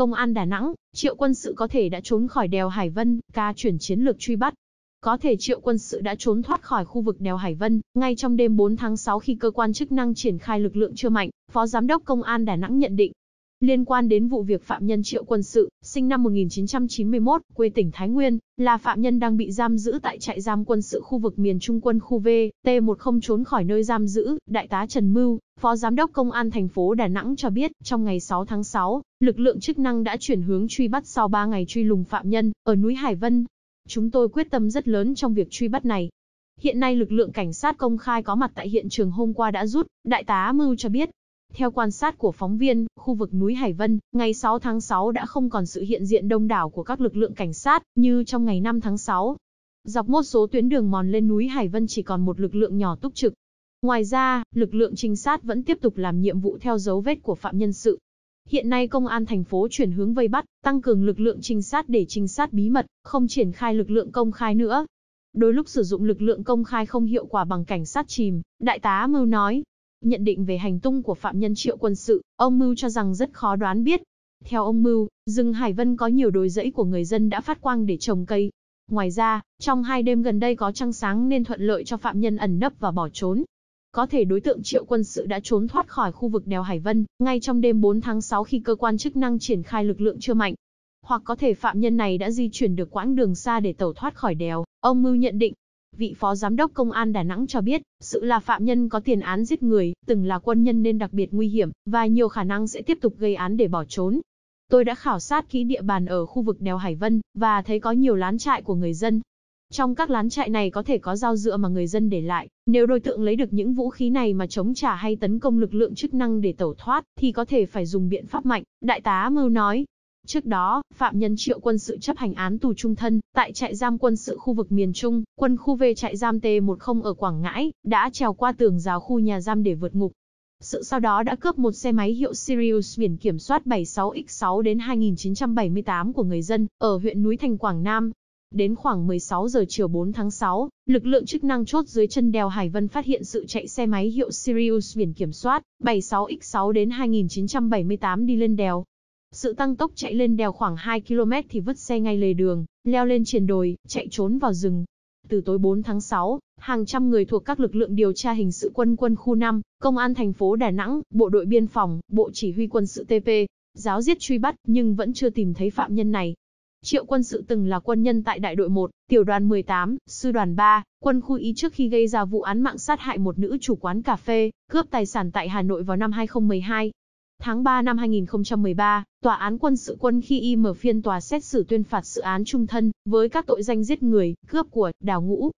công an Đà Nẵng, triệu quân sự có thể đã trốn khỏi đèo Hải Vân, ca chuyển chiến lược truy bắt. Có thể triệu quân sự đã trốn thoát khỏi khu vực đèo Hải Vân, ngay trong đêm 4 tháng 6 khi cơ quan chức năng triển khai lực lượng chưa mạnh, Phó Giám đốc Công an Đà Nẵng nhận định, Liên quan đến vụ việc phạm nhân Triệu Quân Sự, sinh năm 1991, quê tỉnh Thái Nguyên, là phạm nhân đang bị giam giữ tại trại giam quân sự khu vực miền Trung quân khu V, T10 trốn khỏi nơi giam giữ, Đại tá Trần Mưu, Phó Giám đốc Công an thành phố Đà Nẵng cho biết, trong ngày 6 tháng 6, lực lượng chức năng đã chuyển hướng truy bắt sau 3 ngày truy lùng phạm nhân, ở núi Hải Vân. Chúng tôi quyết tâm rất lớn trong việc truy bắt này, Hiện nay lực lượng cảnh sát công khai có mặt tại hiện trường hôm qua đã rút, đại tá Mưu cho biết, theo quan sát của phóng viên, khu vực núi Hải Vân, ngày 6 tháng 6 đã không còn sự hiện diện đông đảo của các lực lượng cảnh sát như trong ngày 5 tháng 6. Dọc một số tuyến đường mòn lên núi Hải Vân chỉ còn một lực lượng nhỏ túc trực. Ngoài ra, lực lượng trinh sát vẫn tiếp tục làm nhiệm vụ theo dấu vết của phạm nhân sự. Hiện nay công an thành phố chuyển hướng vây bắt, tăng cường lực lượng trinh sát để trinh sát bí mật, không triển khai lực lượng công khai nữa. Đôi lúc sử dụng lực lượng công khai không hiệu quả bằng cảnh sát chìm, đại tá Mưu nói, Nhận định về hành tung của phạm nhân triệu quân sự, ông Mưu cho rằng rất khó đoán biết. Theo ông Mưu, rừng Hải Vân có nhiều đồi rẫy của người dân đã phát quang để trồng cây. Ngoài ra, trong hai đêm gần đây có trăng sáng nên thuận lợi cho phạm nhân ẩn nấp và bỏ trốn. Có thể đối tượng triệu quân sự đã trốn thoát khỏi khu vực đèo Hải Vân, ngay trong đêm 4 tháng 6 khi cơ quan chức năng triển khai lực lượng chưa mạnh. Hoặc có thể phạm nhân này đã di chuyển được quãng đường xa để tẩu thoát khỏi đèo, ông Mưu nhận định. Vị phó giám đốc công an Đà Nẵng cho biết, sự là phạm nhân có tiền án giết người, từng là quân nhân nên đặc biệt nguy hiểm, và nhiều khả năng sẽ tiếp tục gây án để bỏ trốn. Tôi đã khảo sát kỹ địa bàn ở khu vực đèo Hải Vân, và thấy có nhiều lán trại của người dân. Trong các lán trại này có thể có dao dựa mà người dân để lại, nếu đối tượng lấy được những vũ khí này mà chống trả hay tấn công lực lượng chức năng để tẩu thoát, thì có thể phải dùng biện pháp mạnh, đại tá Mưu nói. Trước đó, phạm nhân triệu quân sự chấp hành án tù trung thân, tại trại giam quân sự khu vực miền Trung, quân khu về trại giam T10 ở Quảng Ngãi, đã trèo qua tường rào khu nhà giam để vượt ngục. Sự sau đó đã cướp một xe máy hiệu Sirius biển kiểm soát 76X6 đến 2978 của người dân, ở huyện Núi Thành Quảng Nam. Đến khoảng 16 giờ chiều 4 tháng 6, lực lượng chức năng chốt dưới chân đèo Hải Vân phát hiện sự chạy xe máy hiệu Sirius biển kiểm soát 76X6 đến 2978 đi lên đèo, sự tăng tốc chạy lên đèo khoảng 2 km thì vứt xe ngay lề đường, leo lên triền đồi, chạy trốn vào rừng. Từ tối 4 tháng 6, hàng trăm người thuộc các lực lượng điều tra hình sự quân quân khu 5, công an thành phố Đà Nẵng, bộ đội biên phòng, bộ chỉ huy quân sự TP, giáo giết truy bắt nhưng vẫn chưa tìm thấy phạm nhân này. Triệu quân sự từng là quân nhân tại đại đội 1, tiểu đoàn 18, sư đoàn 3, quân khu Y trước khi gây ra vụ án mạng sát hại một nữ chủ quán cà phê, cướp tài sản tại Hà Nội vào năm 2012. Tháng 3 năm 2013, Tòa án quân sự quân khi y mở phiên tòa xét xử tuyên phạt sự án trung thân với các tội danh giết người, cướp của, đào ngũ,